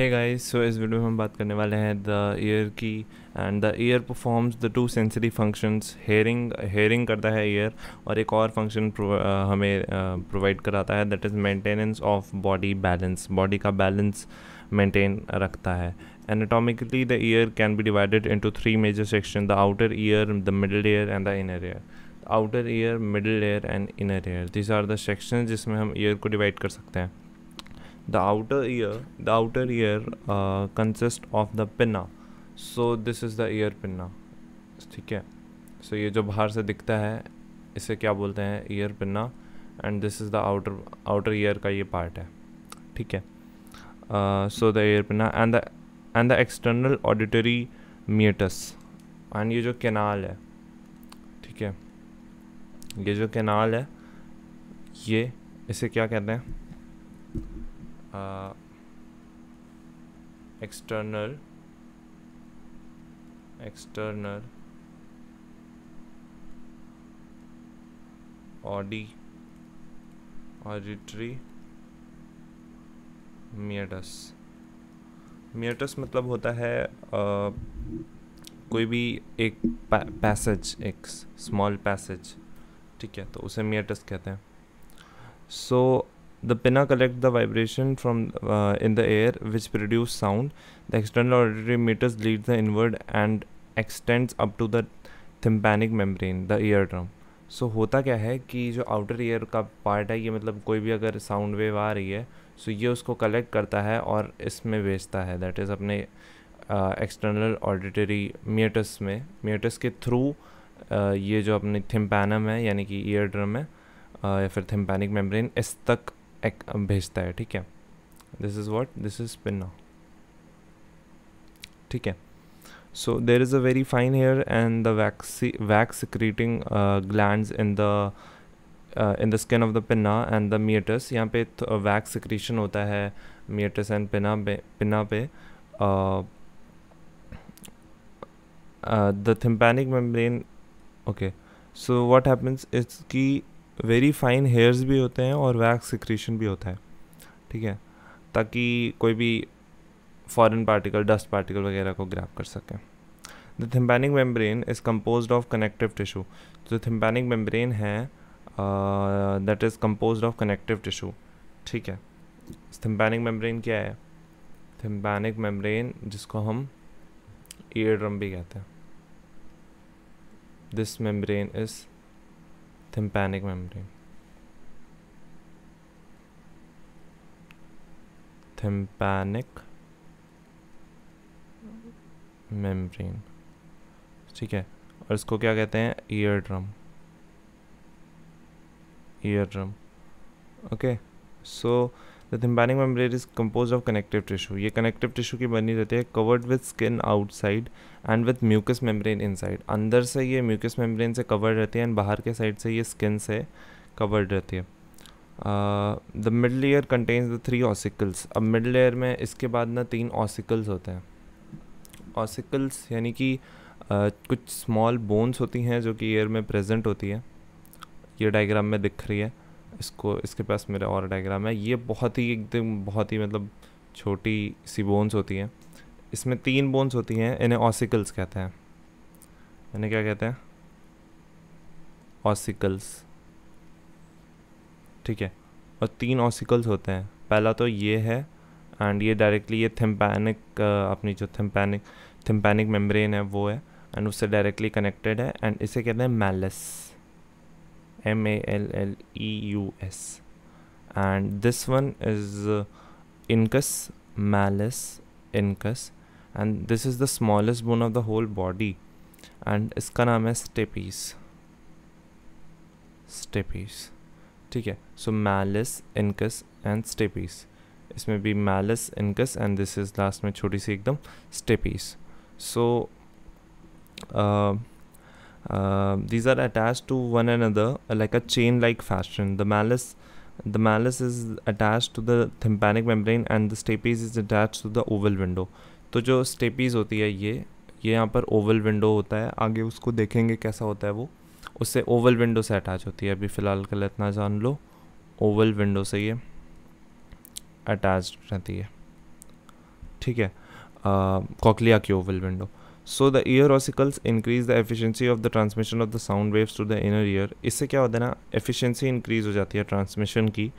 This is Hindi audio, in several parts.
है गाइस सो इस वीडियो में हम बात करने वाले हैं द ईयर की and the ear performs the two sensory functions hearing hearing करता है ईयर और एक और फंक्शन uh, हमें प्रोवाइड uh, कराता है that is maintenance of body balance body का बैलेंस मेंटेन रखता है anatomically the ear can be divided into three major section the outer ear the middle ear and the inner ear outer ear middle ear and inner ear these are the section जिसमें हम ईयर को डिवाइड कर सकते हैं the outer ear the outer ear uh, consists of the pinna so this is the ear pinna ठीक है सो ये जो बाहर से दिखता है इसे क्या बोलते हैं ear pinna and this is the outer outer ear का ये पार्ट है ठीक है so the ear pinna and the and the external auditory meatus and ये जो केनाल है ठीक है ये जो केनाल है ये इसे क्या कहते हैं uh, external external Audi auditory miatus miatus मतलब होता है uh, कोई भी एक पैसेज एक स्मॉल पैसेज ठीक है तो उसे मियाटस कहते हैं सो so, the pinna collect the vibration from uh, in the air which produce sound the external auditory meters lead the inward and extends up to the tympanic membrane the eardrum so so, होता क्या है कि जो आउटर ईयर का पार्ट है ये मतलब कोई भी अगर साउंड वेव आ रही है सो so ये उसको कलेक्ट करता है और इसमें भेजता है दैट इज़ अपने एक्सटर्नल ऑडिटरी मियटस में मियटस के थ्रू uh, ये जो अपने थिम्पैनम है यानी कि ईयर ड्रम है uh, या फिर थिम्पैनिक मेम्ब्रेन इस तक एक भेजता है ठीक है this is what this is pinna ठीक है so there is a very fine hair and the waxy wax creating gland in the in the skin of the pinna and the meatus यहाँ पे वैक्स सिक्रीशन uh, होता है मीटस एंड पिना पे पिना पे the tympanic membrane okay so what happens इसकी वेरी फाइन हेयर्स भी होते हैं और वैक्स सिक्रीशन भी होता है ठीक है ताकि कोई भी फॉरेन पार्टिकल डस्ट पार्टिकल वगैरह को ग्रैप कर सकें the tympanic membrane is compose of connective tissue जो थिम्पैनिक मेम्ब्रेन है that is compose of connective tissue ठीक है थिम्पैनिक मेम्ब्रेन क्या है थिम्पैनिक मेम्ब्रेन जिसको हम ईयर ड्रम भी कहते हैं this membrane is tympanic membrane tympanic membrane ठीक है और इसको क्या कहते हैं ear drum ear drum okay so the tympanic membrane is compose of connective tissue ये कनेक्टिव टिश्यू की बनी रहती है covered with skin outside and with mucous membrane inside अंदर से ये म्यूकस मेम्ब्रेन से कवर्ड रहती है एंड बाहर के साइड से ये स्किन से कवर्ड रहती है the middle ear contains the three ossicles अब मिडल ईयर में इसके बाद ना तीन ऑसिकल्स होते हैं ऑसिकल्स यानी कि कुछ स्मॉल बोन्स होती हैं जो कि ईयर में प्रेजेंट होती है ये डायग्राम में दिख रही है इसको इसके पास मेरा और डायग्राम है ये बहुत ही एकदम बहुत ही मतलब छोटी सी बोन्स होती हैं इसमें तीन बोन्स होती हैं इन्हें ऑसिकल्स कहते हैं इन्हें क्या कहते हैं ऑसिकल्स ठीक है और तीन ऑसिकल्स होते हैं पहला तो ये है एंड ये डायरेक्टली ये थिम्पैनिक अपनी जो थिम्पैनिक थिम्पैनिक मेम्ब्रेन है वो है एंड उससे डायरेक्टली कनेक्टेड है एंड इसे कहते हैं malleus M A L L E U S. And this one is uh, Incus Malus Incus. And this is the smallest bone of the whole body. And its name is Stapes. Stapes. Okay. So Malus Incus and Stapes. This may be Malus Incus and this is last. Stapes. So. Uh, these are attached to one another uh, like a chain like fashion the malice the malice is attached to the tympanic membrane and the stapes is attached to the oval window तो जो स्टेपीज होती है ये ये यहाँ पर ओवल विंडो होता है आगे उसको देखेंगे कैसा होता है वो उससे ओवल विंडो से अटैच होती है अभी फ़िलहाल के लिए इतना जान लो ओवल विंडो से ये अटैच रहती है ठीक है कॉकलिया की oval window so the ear ossicles increase the efficiency of the transmission of the sound waves to the inner ear इससे क्या होता है ना एफिशिएंसी इंक्रीज़ हो जाती है ट्रांसमिशन की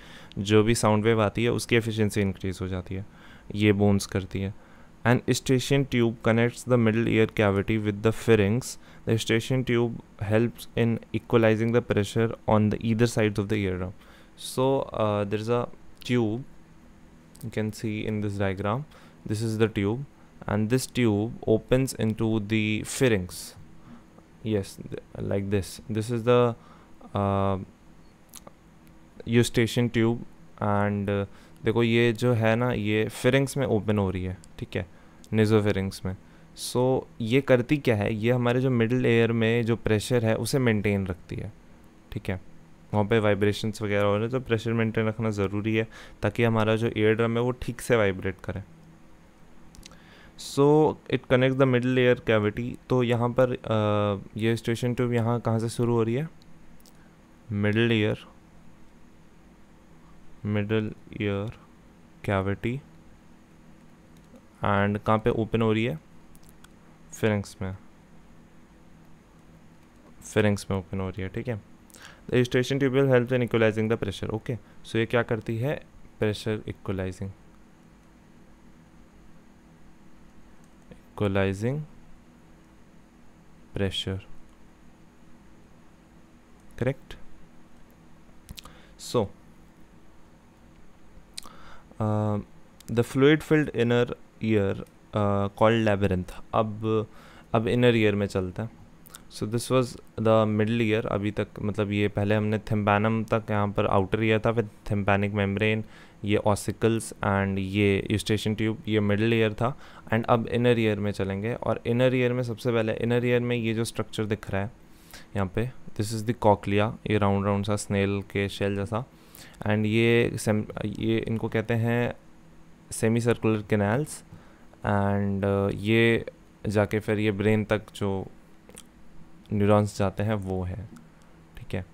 जो भी साउंड वेव आती है उसकी एफिशिएंसी इंक्रीज़ हो जाती है ये बोन्स करती है and eustachian tube connects the middle ear cavity with the pharynx the eustachian tube help in equalizing the pressure on the either side of the ear drum so there is a tube you can see in this diagram this is the tube and this tube opens into the pharynx yes th like this this is the uh, eustachian tube and uh, देखो ये जो है ना ये फिरिंग्स में ओपन हो रही है ठीक है निजो फिरिंग्स में सो so, ये करती क्या है ये हमारे जो मिडिल एयर में जो प्रेशर है उसे मेंटेन रखती है ठीक है वहाँ पे वाइब्रेशंस वगैरह हो रहे हैं तो प्रेशर मेंटेन रखना ज़रूरी है ताकि हमारा जो एयर ड्रम है वो ठीक से वाइब्रेट करें so it connect the middle ear cavity तो यहाँ पर uh, ये स्टेशन ट्यूब यहाँ कहाँ से शुरू हो रही है middle ear middle ear cavity and कहाँ पे ओपन हो रही है फिरंग्स में फिरंग्स में ओपन हो रही है ठीक है the eustachian tube will help in equalizing the pressure okay so ये क्या करती है pressure equalizing equalizing pressure correct so uh, the fluid filled inner ear uh, called labyrinth अब अब inner ear में चलता है so this was the middle ear अभी तक मतलब ये पहले हमने थिम्पैनम तक यहाँ पर आउटर ईयर था फिर थिम्पैनिक मेम्ब्रेन ये ऑसिकल्स एंड ये यूस्टेशन ट्यूब ये मिडल ईयर था एंड अब इनर ईयर में चलेंगे और इनर ईयर में सबसे पहले इनर ईयर में ये जो स्ट्रक्चर दिख रहा है यहाँ पे दिस इज़ द कॉकलिया ये राउंड राउंड सा स्नेल के शेल जैसा एंड ये सेम ये इनको कहते हैं सेमी सर्कुलर कैनाल्स एंड ये जाके फिर ये ब्रेन तक जो न्यूरॉन्स जाते हैं वो है ठीक है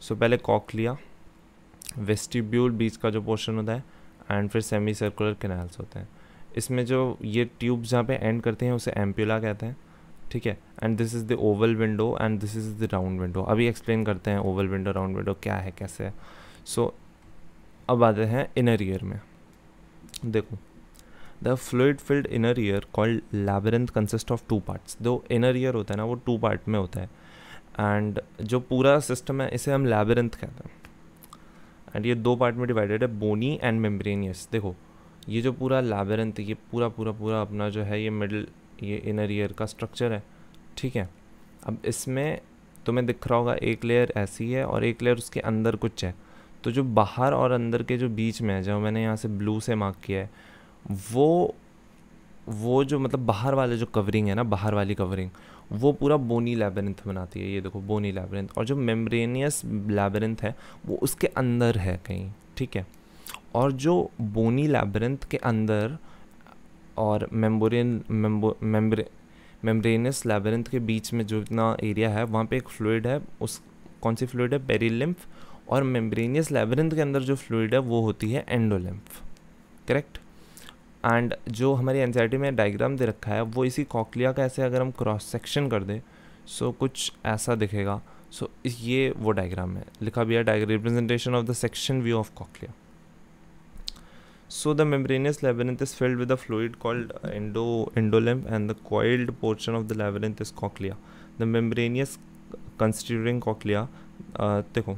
सो so, पहले कॉकलिया वेस्टिब्यूल बीच का जो पोर्शन होता है एंड फिर सेमी सर्कुलर कैनाल्स होते हैं इसमें जो ये ट्यूब जहाँ पे एंड करते हैं उसे एम्प्यूला कहते हैं ठीक है and this is the oval window and this is the round window अभी एक्सप्लेन करते हैं ओवल विंडो राउंड विंडो क्या है कैसे है सो so, अब आते हैं इनर ईयर में देखो the fluid filled inner ear called labyrinth consist of two parts जो इनर ईयर होता है ना वो टू पार्ट में होता है एंड जो पूरा सिस्टम है इसे हम लेबरेंथ कहते हैं एंड ये दो पार्ट में डिवाइडेड है बोनी एंड मेम्ब्रेनियस देखो ये जो पूरा लेबरेंथ ये पूरा पूरा पूरा अपना जो है ये मिडल ये इनर ईयर का स्ट्रक्चर है ठीक है अब इसमें तुम्हें दिख रहा होगा एक लेयर ऐसी है और एक लेयर उसके अंदर कुछ है तो जो बाहर और अंदर के जो बीच में है जो मैंने यहाँ से ब्लू से मार्क किया है वो वो जो मतलब बाहर वाले जो कवरिंग है ना बाहर वाली कवरिंग वो पूरा बोनी लेबरेंथ बनाती है ये देखो बोनी लेबरेंथ और जो मेम्ब्रेनियस लेबरेंथ है वो उसके अंदर है कहीं ठीक है और जो बोनी लेबरेंथ के अंदर और मेम्बोरियन मेम्बो मेम्ब्रे मेम्ब्रेनियस लेबरेंथ के बीच में जो इतना एरिया है वहाँ पे एक फ्लूड है उस कौन सी फ्लूड है पेरीलिम्फ और मेम्ब्रेनियस लेबरेंथ के अंदर जो फ्लूड है वो होती है एंडोलिम्फ करेक्ट एंड जो हमारी एनजाइटी में डायग्राम दे रखा है वो इसी कॉकलिया का ऐसे अगर हम क्रॉस सेक्शन कर दें सो so कुछ ऐसा दिखेगा सो so ये वो डायग्राम है लिखा भी है डाय representation of the section view of cochlea so the membranous labyrinth is filled with a fluid called endo endolymph and the coiled portion of the labyrinth is cochlea the membranous constituting cochlea देखो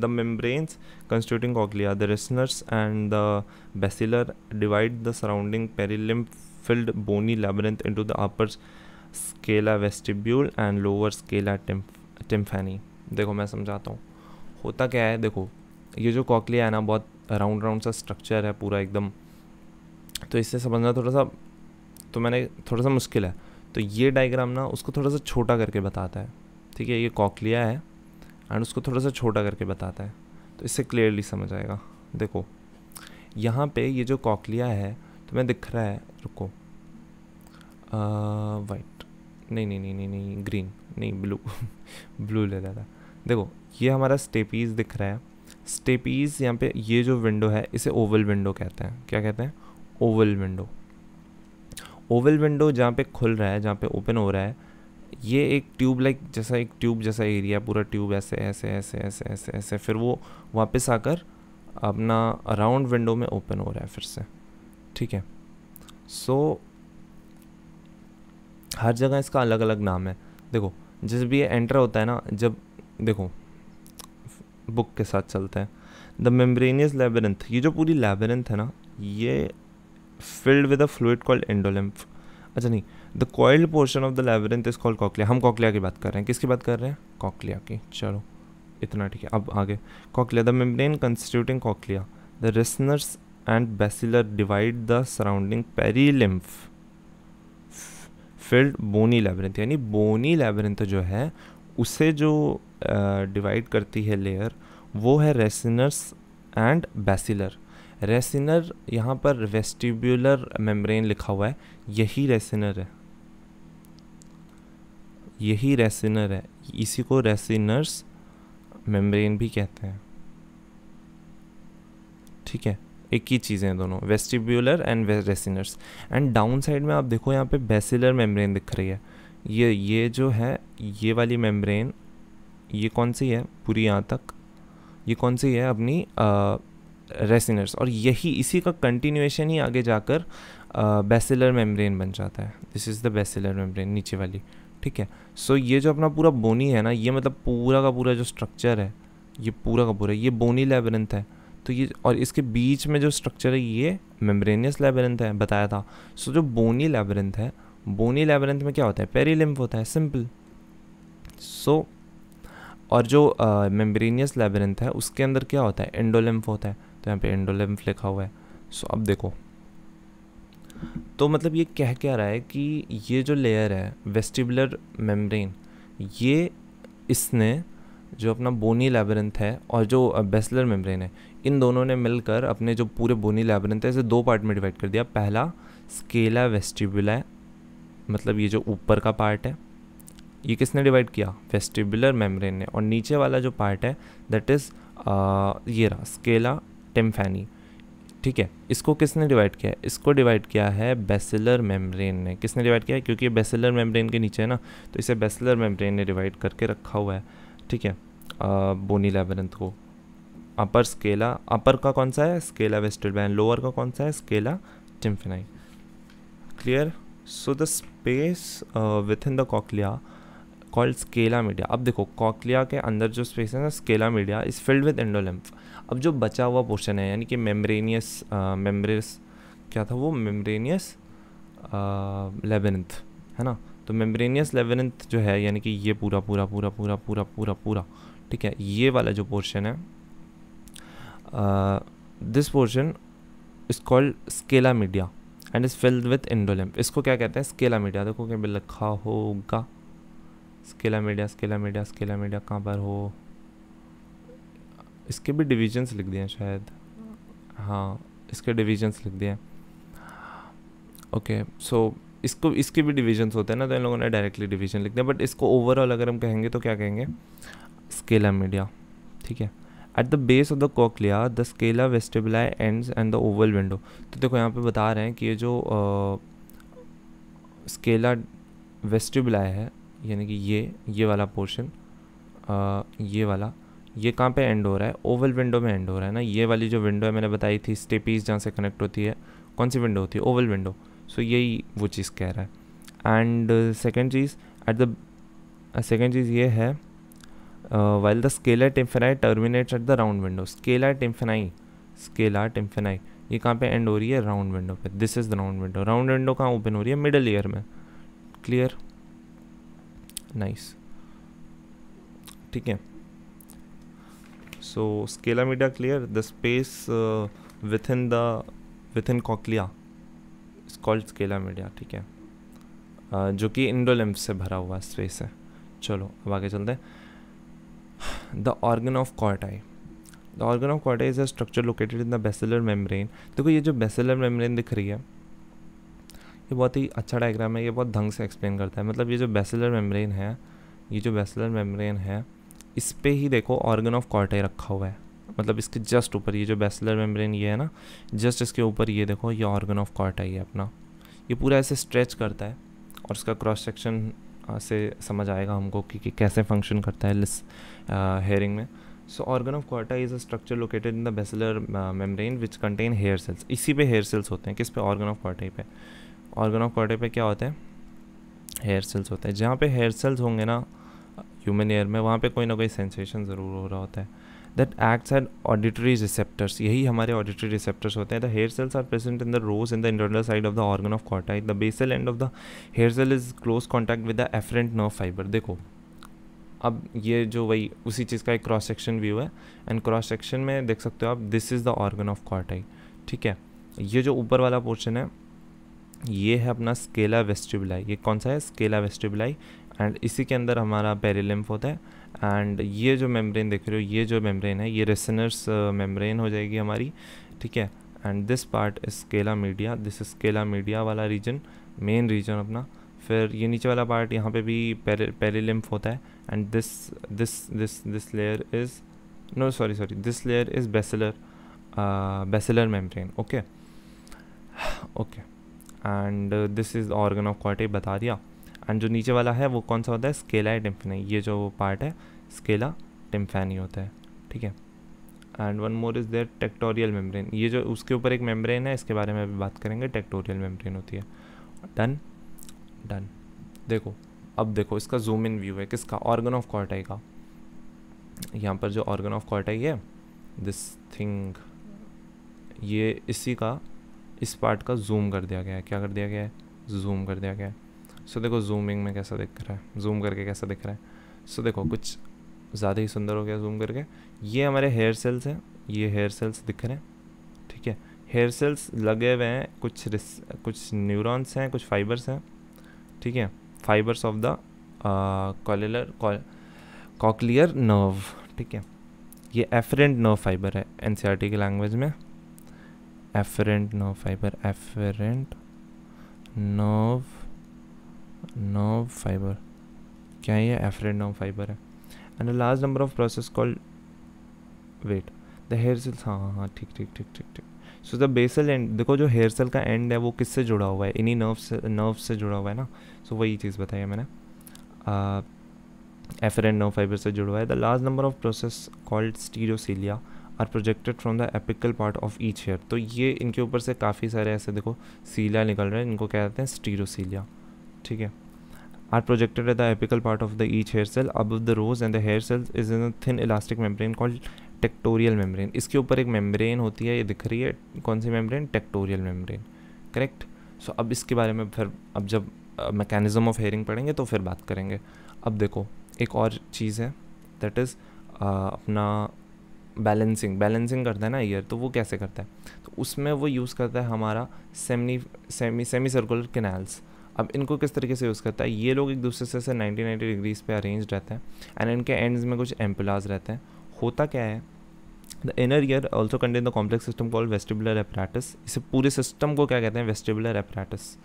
the membranes constituting cochlea the Reissner's and the basilar divide the surrounding perilymph filled bony labyrinth into the upper scala vestibule and lower scala tympani देखो मैं समझाता हूँ होता क्या है देखो ये जो कॉकलिया है ना बहुत राउंड राउंड सा स्ट्रक्चर है पूरा एकदम तो इससे समझना थोड़ा सा तो मैंने थोड़ा सा मुश्किल है तो ये डायग्राम ना उसको थोड़ा सा छोटा करके बताता है ठीक है ये कॉकलिया है एंड उसको थोड़ा सा छोटा करके बताता है तो इससे क्लियरली समझ आएगा देखो यहाँ पे ये जो कॉकलिया है तो मैं दिख रहा है रुको वाइट नहीं नहीं नहीं नहीं नहीं ग्रीन नहीं ब्लू ब्लू ले जाता देखो ये हमारा स्टेपीज़ दिख रहा है स्टेपीज़ यहाँ पे ये जो विंडो है इसे ओवल विंडो कहते हैं क्या कहते हैं ओवल विंडो ओवल विंडो जहाँ पे खुल रहा है जहाँ पे ओपन हो रहा है ये एक ट्यूब लाइक जैसा एक ट्यूब जैसा एरिया पूरा ट्यूब ऐसे ऐसे ऐसे ऐसे ऐसे ऐसे फिर वो वापस आकर अपना राउंड विंडो में ओपन हो रहा है फिर से ठीक है सो so, हर जगह इसका अलग अलग नाम है देखो जिस भी ये एंटर होता है ना जब देखो बुक के साथ चलते हैं द मेम्ब्रेनियस लेबरेंथ ये जो पूरी लेबरेंथ है ना ये filled with a fluid called endolymph अच्छा नहीं the coiled portion of the labyrinth is called cochlea हम कॉकलिया की बात कर रहे हैं किसकी बात कर रहे हैं कॉकलिया की चलो इतना ठीक है अब आगे cochlea the membrane constituting cochlea the Reissner's and basilar divide the surrounding perilymph filled bony labyrinth यानी बोनी लेबरेंथ जो है उसे जो डिवाइड uh, करती है लेयर वो है रेसिनर्स एंड बेसिलर रेसिनर यहाँ पर वेस्टिब्यूलर मेम्ब्रेन लिखा हुआ है यही रेसिनर है यही रेसिनर है इसी को रेसिनर्स मेम्ब्रेन भी कहते हैं ठीक है एक ही चीज़ें हैं दोनों vestibular and Reissner's and down side में आप देखो यहाँ पे बेसिलर मेम्ब्रेन दिख रही है ये ये जो है ये वाली मेम्ब्रेन ये कौन सी है पूरी यहाँ तक ये कौन सी है अपनी रेसिनर्स और यही इसी का कंटिन्यूएशन ही आगे जाकर बेसिलर मेम्ब्रेन बन जाता है this is the basilar membrane नीचे वाली ठीक है सो so, ये जो अपना पूरा बोनी है ना ये मतलब पूरा का पूरा जो स्ट्रक्चर है ये पूरा का पूरा ये बोनी लेबरेंथ है तो ये और इसके बीच में जो स्ट्रक्चर है ये मेम्ब्रेनियस लेबरेंथ है बताया था सो so, जो बोनी लेबरेंथ है बोनी लेबरेंथ में क्या होता है पेरीलिम्फ होता है सिंपल सो so, और जो मेम्ब्रेनियस लेबरेंथ है उसके अंदर क्या होता है एंडोलिम्फ होता है तो यहाँ पे इंडोलेम्फ लिखा हुआ है सो अब देखो तो मतलब ये कह क्या रहा है कि ये जो लेयर है वेस्टिबुलर मेम्ब्रेन ये इसने जो अपना बोनी लेबरेंथ है और जो बेसलर मेम्ब्रेन है इन दोनों ने मिलकर अपने जो पूरे बोनी लेबरेंथ है इसे दो पार्ट में डिवाइड कर दिया पहला स्केला वेस्टिबुला मतलब ये जो ऊपर का पार्ट है ये किसने डिवाइड किया वेस्टिबुलर मेम्ब्रेन ने और नीचे वाला जो पार्ट है दैट इज़ ये रहा स्केला टिम्फेनी ठीक है इसको किसने डिवाइड किया है इसको डिवाइड किया है बेसिलर मेम्ब्रेन ने किसने डिवाइड किया है क्योंकि बेसिलर मेम्ब्रेन के नीचे है ना तो इसे बेसिलर मेम्ब्रेन ने डिवाइड करके रखा हुआ है ठीक है बोनी लेबरंथ को अपर स्केला अपर का कौन सा है स्केला वेस्टर्ड बैन लोअर का कौन सा है scala tympani clear so the space within the cochlea called scala media अब देखो कॉकलिया के अंदर जो स्पेस है ना scala media is filled with endolymph अब जो बचा हुआ पोर्शन है यानी कि मेम्ब्रेनियस मेम्ब्रेस क्या था वो मेम्ब्रेनियस लेवेंथ है ना तो मेम्ब्रेनियस लेवेंथ जो है यानी कि ये पूरा पूरा पूरा पूरा पूरा पूरा पूरा ठीक है ये वाला जो पोर्शन है this portion is called scala media and is filled with endolymph इसको क्या कहते हैं स्केला मीडिया देखो कि लिखा होगा scala media scala media scala media कहाँ पर हो इसके भी डिविजन्स लिख दिए शायद हाँ इसके डिविजन्स लिख दिए ओके सो इसको इसके भी डिविजन्स होते हैं ना तो इन लोगों ने डायरेक्टली डिविजन लिख दिया बट इसको ओवरऑल अगर हम कहेंगे तो क्या कहेंगे स्केला मीडिया ठीक है at the base of the cochlea the scala vestibuli ends and the oval window तो देखो यहाँ पे बता रहे हैं कि ये जो स्केला वेस्टिबलाई है यानी कि ये ये वाला पोर्शन ये वाला ये कहाँ पे एंड हो रहा है ओवल विंडो में एंड हो रहा है ना ये वाली जो विंडो है मैंने बताई थी स्टेपीज जहाँ से कनेक्ट होती है कौन सी विंडो होती है ओवल विंडो सो यही वो चीज़ कह रहा है एंड सेकेंड uh, चीज़ एट द सेकेंड चीज़ ये है while the at tympani terminates at the round window scala tympani at tympani ये कहाँ पे एंड हो रही है राउंड विंडो पे this is the round window round window कहाँ ओपन हो रही है मिडल ईयर में क्लियर नाइस ठीक है So scalar media clear the space uh, within the within cochlea is called scalar media ठीक है uh, जो कि इंडोलिम्फ से भरा हुआ स्पेस है चलो अब आगे चलते हैं the organ of Corti the organ of Corti is a structure located in the basilar membrane देखो ये जो बेसिलर मेम्ब्रेन दिख रही है ये बहुत ही अच्छा डायग्राम है ये बहुत ढंग से एक्सप्लेन करता है मतलब ये जो बेसिलर मेम्ब्रेन है ये जो बेसिलर मेम्ब्रेन है इस पर ही देखो ऑर्गन ऑफ कॉर्टे रखा हुआ है मतलब इसके जस्ट ऊपर ये जो बेसलर मेम्ब्रेन ये है ना जस्ट इसके ऊपर ये देखो ये ऑर्गन ऑफ कॉर्टा ये अपना ये पूरा ऐसे स्ट्रेच करता है और इसका क्रॉस सेक्शन से समझ आएगा हमको कि, कि कैसे फंक्शन करता है लिस हेयरिंग में so organ of Corti is a structure located in the basilar membrane which contain hair cells इसी पे हेयर सेल्स होते हैं किस पे ऑर्गन ऑफ कॉर्टे पे ऑर्गन ऑफ कॉर्टे पे क्या होता है हेयर सेल्स होते हैं जहाँ पे हेयर सेल्स होंगे ना ह्यूमन एयर में वहाँ पे कोई ना कोई सेंसेशन ज़रूर हो रहा होता है that acts at auditory receptors यही हमारे ऑडिटरी रिसेप्टर्स होते हैं the hair cells are present in the rows in the internal side of the organ of Corti the basal end of the hair cell is close contact with the afferent nerve fibre देखो अब ये जो वही उसी चीज़ का एक क्रॉस सेक्शन व्यू है एंड क्रॉस सेक्शन में देख सकते हो आप this is the organ of Corti ठीक है ये जो ऊपर वाला पोर्शन है ये है अपना स्केला वेस्टिबुलाई ये कौन सा है स्केला वेस्टिबुलाई एंड इसी के अंदर हमारा पेरीलिम्फ होता है एंड ये जो मेम्ब्रेन देख रहे हो ये जो मेम्ब्रेन है ये रेसनर्स मेम्ब्रेन uh, हो जाएगी हमारी ठीक है and this part scala media this scala media वाला रीजन मेन रीजन अपना फिर ये नीचे वाला पार्ट यहाँ पे भी पेरीलिम्फ होता है and this this this this layer is no sorry sorry this layer is basilar basilar membrane okay okay and this is organ of Corti बता दिया एंड जो नीचे वाला है वो कौन सा होता है स्केला या टिम्फनी ये जो पार्ट है स्केला टिम्फैनी होता है ठीक है and one more is there tectorial membrane ये जो उसके ऊपर एक मेम्ब्रेन है इसके बारे में अभी बात करेंगे टेक्टोरियल मेम्ब्रेन होती है डन डन देखो अब देखो इसका जूम इन व्यू है किसका ऑर्गन ऑफ कॉर्टाई का यहाँ पर जो ऑर्गन ऑफ कॉर्टाई है दिस थिंग ये इसी का इस पार्ट का जूम कर दिया गया है क्या कर दिया गया है जूम कर दिया गया है सो देखो जूमिंग में कैसा दिख रहा है जूम करके कैसा दिख रहा है सो देखो कुछ ज़्यादा ही सुंदर हो गया जूम करके ये हमारे हेयर सेल्स हैं ये हेयर सेल्स दिख रहे हैं ठीक है हेयर सेल्स लगे हुए हैं कुछ कुछ न्यूरॉन्स हैं कुछ फाइबर्स हैं ठीक है fibres of the cochlear cochlear nerve ठीक है ये एफरेंट नर्व फाइबर है एन e की लैंग्वेज में afferent nerve fibre afferent nerve nerve fibre क्या है ये एफरेड नर्व फाइबर है and the large number of process called वेट द हेयर सेल्स हाँ हाँ हाँ ठीक ठीक ठीक ठीक ठीक सो द बेसल एंड देखो जो हेयर सेल का एंड है वो किससे जुड़ा हुआ है इन्हीं नर्व से नर्व से जुड़ा हुआ है ना सो so, वही चीज़ बताई है मैंने एफरेंट नर्व फाइबर से जुड़ा हुआ है the large number of process called stereocilia are projected from the apical part of each hair तो ये इनके ऊपर से काफ़ी सारे ऐसे देखो सीलिया निकल रहे हैं इनको कहते हैं स्टीरोसीलिया ठीक है are projected at the apical part of the each hair cell above the rows and the hair cells is in a thin elastic membrane called tectorial membrane इसके ऊपर एक मेम्ब्रेन होती है ये दिख रही है कौन सी membrane tectorial membrane correct so अब इसके बारे में फिर अब जब मैकेनिज्म ऑफ हेयरिंग पढ़ेंगे तो फिर बात करेंगे अब देखो एक और चीज़ है दैट इज़ अपना बैलेंसिंग बैलेंसिंग करता है ना ईयर तो वो कैसे करता है तो उसमें वो यूज़ करता है हमारा semi semi semi circular canals अब इनको किस तरीके से यूज़ करता है ये लोग एक दूसरे से ऐसे नाइन्टी 90 डिग्रीज पे अरेंज रहते हैं एंड इनके एंड्स में कुछ एम्पलाज रहते हैं होता क्या है the inner ear also contain the complex system call vestibular apparatus इसे पूरे सिस्टम को क्या कहते हैं वेस्टिबुलर एपराटस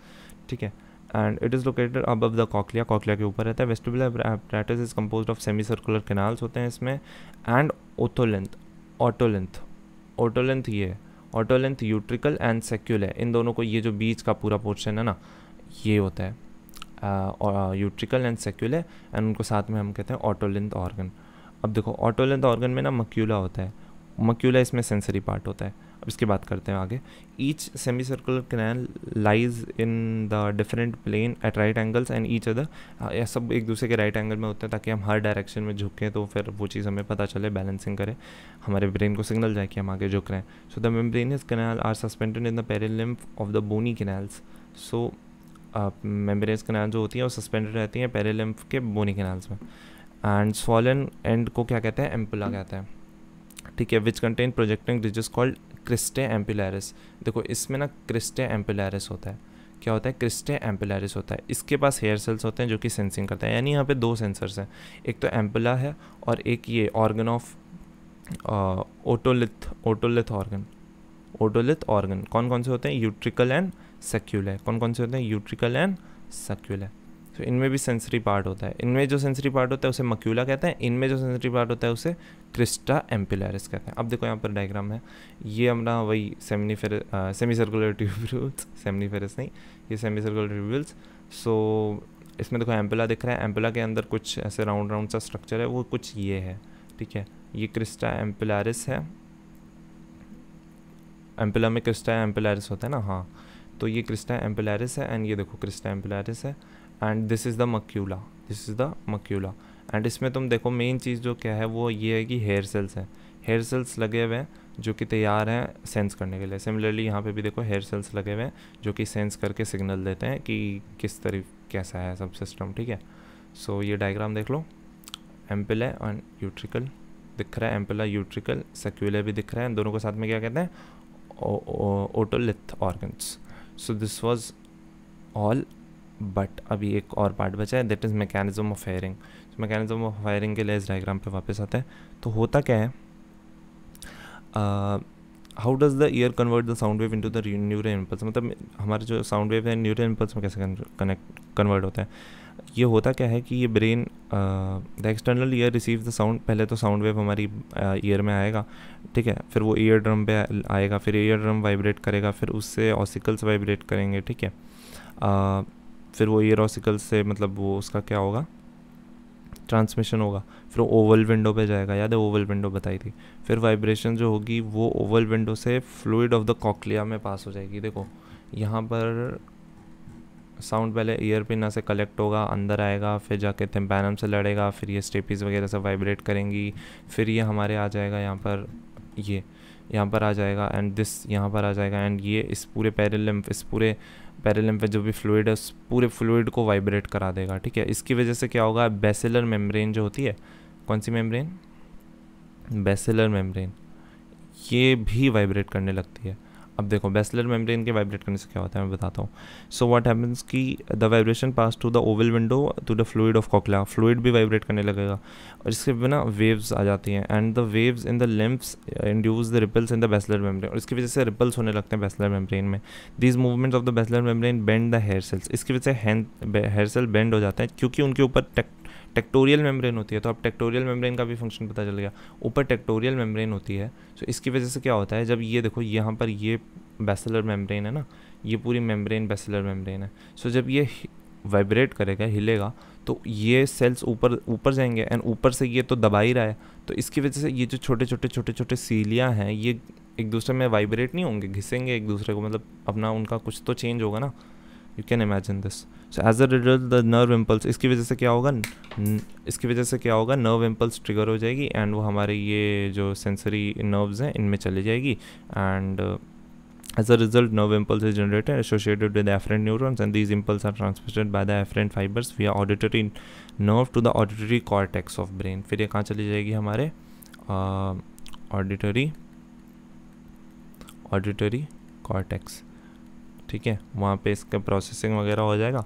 ठीक है एंड इट इज़ लोकेटेड अब द कॉकलिया कॉकलिया के ऊपर रहता है vestibular apparatus is compose of semi circular canals होते हैं इसमें एंड ओथोलेंथ ऑटोलेंथ ऑटोलेंथ ये है ऑटोलेंथ यूट्रिकल एंड सेक्यूल है इन दोनों को ये जो बीच का पूरा पोर्शन है ना ये होता है यूट्रिकल एंड सेक्यूल है एंड उनको साथ में हम कहते हैं ऑटोलिंथ ऑर्गन अब देखो ऑटोलिंथ ऑर्गन में ना मक्यूला होता है मक्यूला इसमें सेंसरी पार्ट होता है अब इसकी बात करते हैं आगे each semi circular canal lies in the different plane at right angles and each other यह सब एक दूसरे के राइट एंगल में होते हैं ताकि हम हर डायरेक्शन में झुकें तो फिर वो चीज़ हमें पता चले बैलेंसिंग करें हमारे ब्रेन को सिग्नल जाए कि हम आगे झुक रहे हैं so the membranous canal are suspended in the perilymph of the bony canals so membranous canal जो होती है वो सस्पेंडेड रहती हैं लिम्फ के बोनी कनाल्स में एंड स्वॉलन एंड को क्या कहते हैं एम्पुला hmm. कहते हैं ठीक है which contain projecting ridges called cristae ampullaris देखो इसमें ना क्रिस्टे एम्पिलरिस होता है क्या होता है क्रिस्टे एम्पिलरिस होता है इसके पास हेयर सेल्स होते हैं जो कि सेंसिंग करते हैं यानी यहाँ पे दो सेंसर्स हैं एक तो एम्पुला है और एक ये organ of otolith otolith organ otolith organ कौन कौन से होते हैं यूट्रिकल एंड सक्यूल है कौन कौन से होते हैं यूट्रिकल एंड सक्यूलर है तो इनमें भी सेंसरी पार्ट होता है इनमें जो सेंसरी पार्ट होता है उसे मक्यूला कहते हैं इनमें जो सेंसरी पार्ट होता है उसे क्रिस्टा एम्पिलरिस कहते हैं अब देखो यहाँ पर डायग्राम है ये अपना वही सेमिनी फेर सेमी सर्कुलर ट्यूब्यूल्स सेमिनी फेरस नहीं ये सेमी सर्कुलर ट्यूब्यूल्स सो इसमें देखो एम्पिला दिख रहा है एम्पिला के अंदर कुछ ऐसे राउंड राउंड सा स्ट्रक्चर है वो कुछ ये है ठीक है ये क्रिस्टा एम्पिलरिस है एम्पिला में क्रिस्टा एम्पिलरिस होता है ना हाँ तो ये क्रिस्टा एम्पलैरिस है एंड ये देखो क्रिस्टा एम्पलैरिस है and this is the macula this is the macula and इसमें तुम देखो मेन चीज़ जो क्या है वो ये है कि हेयर सेल्स हैं हेयर सेल्स लगे हुए हैं जो कि तैयार हैं सेंस करने के लिए सिमिलरली यहाँ पे भी देखो हेयर सेल्स लगे हुए हैं जो कि सेंस करके सिग्नल देते हैं कि किस तरह कैसा है सब सिस्टम ठीक है सो so, ये डायग्राम देख लो एम्पिला एंड यूट्रिकल दिख रहा है एम्पिला यूट्रिकल सक्यूला भी दिख रहा है दोनों के साथ में क्या कहते हैं otolith organs so this was all but अभी एक और पार्ट बचा है that is mechanism of firing mechanism of firing के लिए इस डायग्राम पे वापस आते हैं तो होता क्या है how does the ear convert the sound wave into the neural impulse मतलब हमारे जो साउंड वेव है न्यूरल इम्पल्स में कैसे कनेक्ट कन्वर्ट होता है ये होता क्या है कि ये brain the external ear receive the sound पहले तो साउंड वेव हमारी ईयर में आएगा ठीक है फिर वो ईयर ड्रम पे आएगा फिर ईयर ड्रम वाइब्रेट करेगा फिर उससे ऑसिकल्स वाइब्रेट करेंगे ठीक है uh, फिर वो ईयर ऑसिकल्स से मतलब वो उसका क्या होगा ट्रांसमिशन होगा फिर वो ओवल विंडो पे जाएगा याद है ओवल विंडो बताई थी फिर वाइब्रेशन जो होगी वो ओवल विंडो से फ्लूड ऑफ द कॉकलिया में पास हो जाएगी देखो यहाँ पर साउंड पहले ईयर पिन से कलेक्ट होगा अंदर आएगा फिर जाके थिम्पैनम से लड़ेगा फिर ये स्टेपीज़ वगैरह से वाइब्रेट करेंगी फिर ये हमारे आ जाएगा यहाँ पर ये यहाँ पर आ जाएगा एंड दिस यहाँ पर आ जाएगा एंड ये इस पूरे पैरेलम इस पूरे पैरेलम पे जो भी फ्लूड है उस पूरे फ्लूड को वाइब्रेट करा देगा ठीक है इसकी वजह से क्या होगा बेसिलर मेम्ब्रेन जो होती है कौन सी मेम्ब्रेन बेसिलर मेम्ब्रेन ये भी वाइब्रेट करने लगती है अब देखो बेसलर मेम्ब्रेन के वाइब्रेट करने से क्या होता है मैं बताता हूँ सो वॉट हैपन्स की the vibration pass to the oval window to the fluid of cochlea fluid भी वाइब्रेट करने लगेगा और इसके बिना वेव्स आ जाती हैं and the waves in the lymphs induce the ripples in the basilar membrane और इसकी वजह से रिपल्स होने लगते हैं बेसलर मेम्ब्रेन में these movements of the basilar membrane bend the hair cells इसकी वजह से हेयर सेल बेंड हो जाते हैं क्योंकि उनके ऊपर टेक्टोरियल मेम्ब्रेन होती है तो अब टेक्टोरियल मेम्ब्रेन का भी फंक्शन पता चल गया ऊपर टेक्टोरियल मेम्ब्रेन होती है सो तो इसकी वजह से क्या होता है जब ये देखो यहाँ पर ये बेसलर मेम्ब्रेन है ना ये पूरी मेम्ब्रेन बेसलर मेम्ब्रेन है सो जब ये वाइब्रेट करेगा हिलेगा तो ये सेल्स ऊपर ऊपर जाएंगे एंड ऊपर से ये तो दबा ही रहा है तो इसकी वजह से ये जो छोटे छोटे छोटे छोटे सीलियाँ हैं ये एक दूसरे में वाइब्रेट नहीं होंगे घिसेंगे एक दूसरे को मतलब अपना उनका कुछ तो चेंज होगा ना you can imagine this so as a result the nerve impulse इसकी वजह से क्या होगा इसकी वजह से क्या होगा नर्व इम्पल्स ट्रिगर हो जाएगी एंड वो हमारे ये जो सेंसरी नर्व्स हैं इनमें चली जाएगी and as a result nerve impulse is generated associated with afferent neurons and these impulse are transmitted by the afferent fibres via auditory nerve to the auditory cortex of brain फिर ये कहाँ चली जाएगी हमारे ऑडिटरी ऑडिटरी कॉर्टेक्स ठीक है वहाँ पे इसका प्रोसेसिंग वगैरह हो जाएगा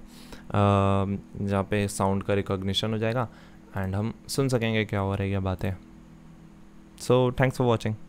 जहाँ पे साउंड का रिकॉग्निशन हो जाएगा एंड हम सुन सकेंगे क्या हो रही है बातें सो थैंक्स फॉर वॉचिंग